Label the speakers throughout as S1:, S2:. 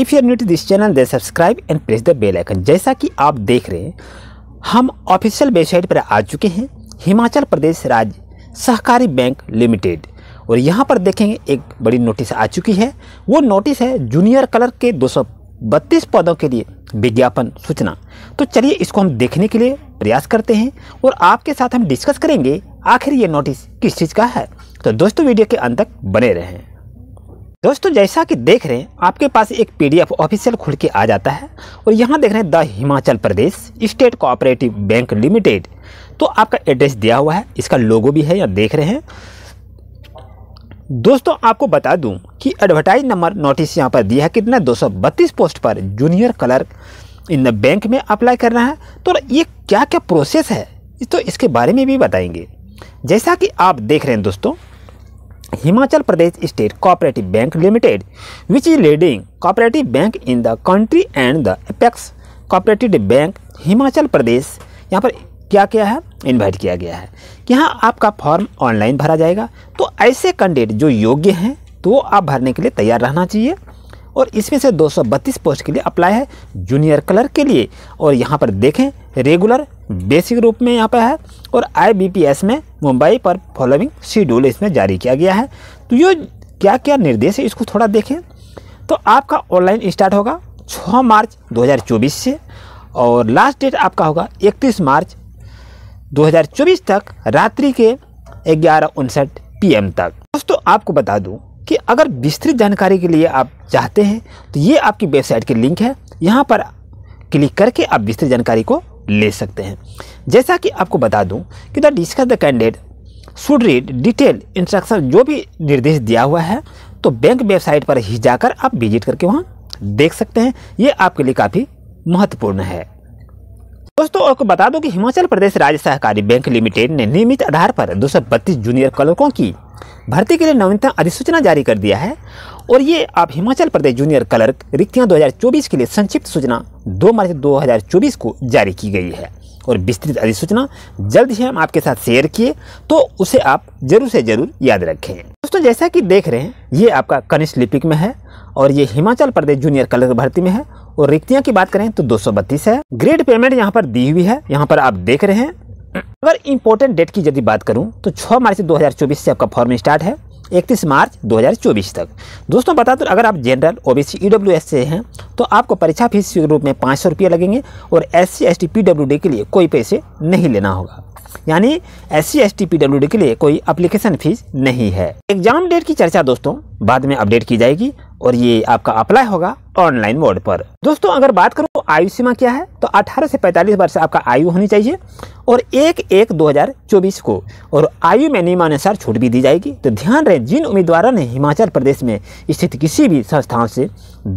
S1: if you are new to this channel दे subscribe and press the bell icon जैसा कि आप देख रहे हैं हम ऑफिशियल वेबसाइट पर आ चुके हैं हिमाचल प्रदेश राज्य सहकारी बैंक लिमिटेड और यहाँ पर देखेंगे एक बड़ी नोटिस आ चुकी है वो नोटिस है जूनियर कलर के दो बत्तीस पदों के लिए विज्ञापन सूचना तो चलिए इसको हम देखने के लिए प्रयास करते हैं और आपके साथ हम डिस्कस करेंगे आखिर ये नोटिस किस चीज़ का है तो दोस्तों वीडियो के अंत तक बने रहें दोस्तों जैसा कि देख रहे हैं आपके पास एक पीडीएफ ऑफिशियल खुल के आ जाता है और यहाँ देख रहे हैं the Himachal Pradesh state cooperative bank limited तो आपका एड्रेस दिया हुआ है इसका लोगो भी है यहाँ देख रहे हैं दोस्तों आपको बता दूं कि एडवर्टाइज नंबर नोटिस यहाँ पर दिया है कितना दो पोस्ट पर junior clerk in the bank में अप्लाई करना है तो ये क्या क्या प्रोसेस है तो इसके बारे में भी बताएंगे जैसा कि आप देख रहे हैं दोस्तों Himachal Pradesh state cooperative bank limited which is leading cooperative bank in the country and the apex cooperative bank Himachal Pradesh यहाँ पर क्या क्या है इनवाइट किया गया है कि यहाँ आपका फॉर्म ऑनलाइन भरा जाएगा तो ऐसे कैंडिडेट जो योग्य हैं तो वो आप भरने के लिए तैयार रहना चाहिए और इसमें से 232 पोस्ट के लिए अप्लाई है जूनियर क्लर्क के लिए और यहाँ पर देखें रेगुलर बेसिक रूप में यहाँ पर है और आईबीपीएस में मुंबई पर फॉलोइंग शेड्यूल इसमें जारी किया गया है तो ये क्या क्या निर्देश है इसको थोड़ा देखें तो आपका ऑनलाइन स्टार्ट होगा 6 मार्च 2024 से और लास्ट डेट आपका होगा 31 मार्च 2024 तक रात्रि के ग्यारह उनसठ पी तक दोस्तों आपको बता दूं कि अगर विस्तृत जानकारी के लिए आप चाहते हैं तो ये आपकी वेबसाइट की लिंक है यहाँ पर क्लिक करके आप विस्तृत जानकारी को ले सकते हैं जैसा कि आपको बता दूं कि the discuss the candidate should read detail instruction जो भी निर्देश दिया हुआ है तो बैंक वेबसाइट पर ही जाकर आप विजिट करके वहाँ देख सकते हैं ये आपके लिए काफ़ी महत्वपूर्ण है दोस्तों आपको बता दूं कि हिमाचल प्रदेश राज्य सहकारी बैंक लिमिटेड ने नियमित आधार पर दो जूनियर क्लर्कों की भर्ती के लिए नवीनतम अधिसूचना जारी कर दिया है और ये आप हिमाचल प्रदेश जूनियर क्लर्क रिक्तियां 2024 के लिए संक्षिप्त सूचना 2 मार्च 2024 को जारी की गई है और विस्तृत अधिसूचना जल्द ही हम आपके साथ शेयर किए तो उसे आप जरूर से जरूर याद रखें दोस्तों जैसा कि देख रहे हैं ये आपका कनिष्ठ लिपिक में है और ये हिमाचल प्रदेश जूनियर कलर भर्ती में है और रिक्तियाँ की बात करें तो दो है ग्रेड पेमेंट यहाँ पर दी हुई है यहाँ पर आप देख रहे हैं अगर इम्पोर्टेंट डेट की यदि बात करूं तो 6 मार्च 2024 से आपका फॉर्म स्टार्ट है इकतीस मार्च 2024 तक दोस्तों बता दो अगर आप जनरल ओबीसी ईडब्ल्यूएस से हैं तो आपको परीक्षा फीस के रूप में पाँच सौ रुपये लगेंगे और S C S T P W D के लिए कोई पैसे नहीं लेना होगा यानी S C S T P W D के लिए कोई अप्लीकेशन फीस नहीं है एग्जाम डेट की चर्चा दोस्तों बाद में अपडेट की जाएगी और ये आपका अप्लाई होगा ऑनलाइन मोड पर दोस्तों अगर बात करूँ तो आयु सीमा क्या है तो 18 से 45 वर्ष आपका आयु होनी चाहिए और एक एक 2024 को और आयु में नियमानुसार छूट भी दी जाएगी तो ध्यान रहे जिन उम्मीदवारों ने हिमाचल प्रदेश में स्थित किसी भी संस्थाओं से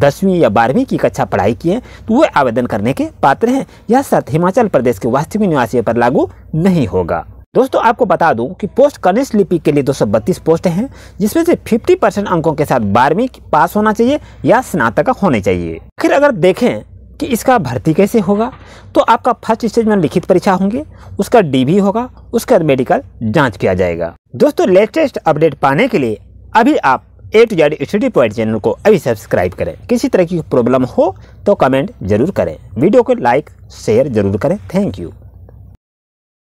S1: दसवीं या बारहवीं की कक्षा पढ़ाई की है तो वे आवेदन करने के पात्र हैं यह शर्त हिमाचल प्रदेश के वास्तविक निवासियों पर लागू नहीं होगा दोस्तों आपको बता दूं कि पोस्ट कनिष्ठ लिपि के लिए 232 पोस्ट हैं जिसमें से 50 परसेंट अंकों के साथ बारहवीं पास होना चाहिए या स्नातक होने चाहिए फिर अगर देखें कि इसका भर्ती कैसे होगा तो आपका फर्स्ट स्टेज में लिखित परीक्षा होंगे उसका डीबी होगा उसका मेडिकल जांच किया जाएगा दोस्तों लेटेस्ट अपडेट पाने के लिए अभी आप A to Z study point channel को अभी सब्सक्राइब करें किसी तरह की प्रॉब्लम हो तो कमेंट जरूर करें वीडियो को लाइक शेयर जरूर करें थैंक यू